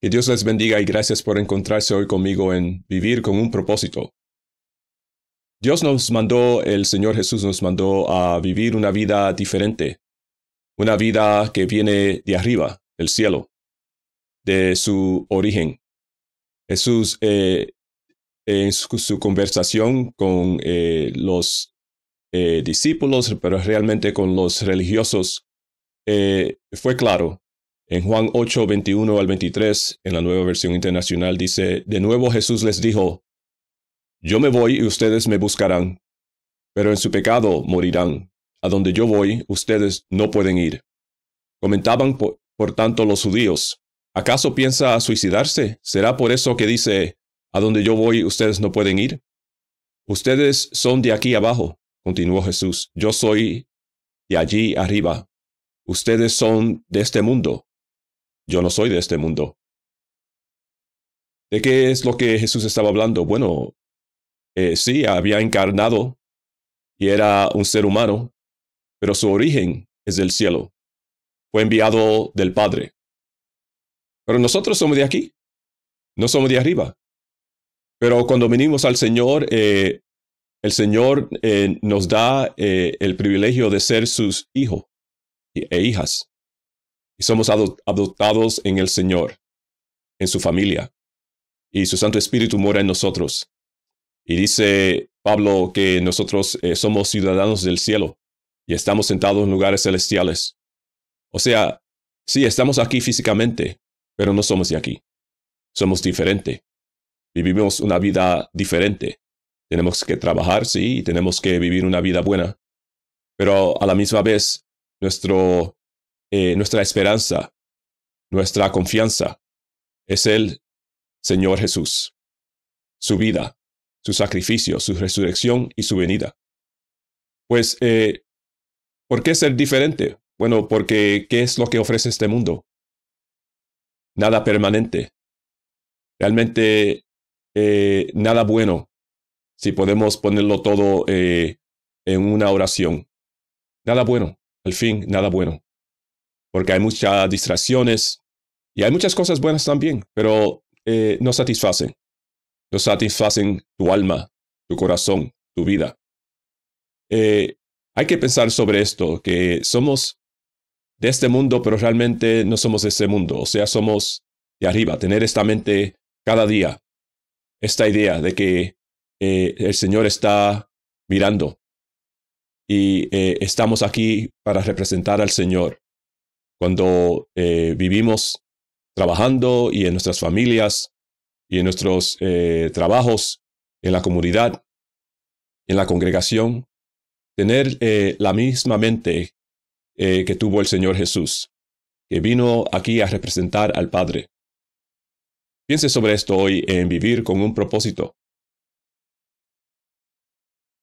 Que Dios les bendiga y gracias por encontrarse hoy conmigo en Vivir con un propósito. Dios nos mandó, el Señor Jesús nos mandó a vivir una vida diferente, una vida que viene de arriba, del cielo, de su origen. Jesús, eh, en su, conversación con eh, los eh, discípulos, pero realmente con los religiosos, fue claro en Juan 8, 21 al 23, en la nueva versión internacional dice, De nuevo Jesús les dijo, Yo me voy y ustedes me buscarán, pero en su pecado morirán. A donde yo voy, ustedes no pueden ir. Comentaban, por, tanto, los judíos, ¿acaso piensa suicidarse? ¿Será por eso que dice, A donde yo voy, ustedes no pueden ir? Ustedes son de aquí abajo, continuó Jesús, yo soy de allí arriba. Ustedes son de este mundo, yo no soy de este mundo. ¿De qué es lo que Jesús estaba hablando? Bueno, eh, sí, había encarnado y era un ser humano, pero su origen es del cielo. Fue enviado del Padre. Pero nosotros somos de aquí, no somos de arriba. Pero cuando venimos al Señor, eh, el Señor eh, nos da el privilegio de ser sus hijos e hijas y somos adoptados en el Señor, en su familia, y su Santo Espíritu mora en nosotros. Y dice Pablo que nosotros eh, somos ciudadanos del cielo y estamos sentados en lugares celestiales. O sea, sí, estamos aquí físicamente, pero no somos de aquí. Somos diferente. Vivimos una vida diferente. Tenemos que trabajar, sí, y tenemos que vivir una vida buena. Pero a la misma vez, nuestro eh, nuestra esperanza, nuestra confianza, es el Señor Jesús, su vida, su sacrificio, su resurrección y su venida. Pues, eh, ¿por qué ser diferente? Bueno, porque ¿qué es lo que ofrece este mundo? Nada permanente. Realmente eh, nada bueno, si podemos ponerlo todo en una oración. Nada bueno, al fin, nada bueno porque hay muchas distracciones y hay muchas cosas buenas también, pero eh, no satisfacen. No satisfacen tu alma, tu corazón, tu vida. Eh, hay que pensar sobre esto, que somos de este mundo, pero realmente no somos de este mundo, o sea, somos de arriba, tener esta mente cada día, esta idea de que eh, el Señor está mirando y estamos aquí para representar al Señor cuando eh, vivimos trabajando y en nuestras familias y en nuestros eh, trabajos, en la comunidad, en la congregación, tener eh, la misma mente que tuvo el Señor Jesús, que vino aquí a representar al Padre. Piense sobre esto hoy en vivir con un propósito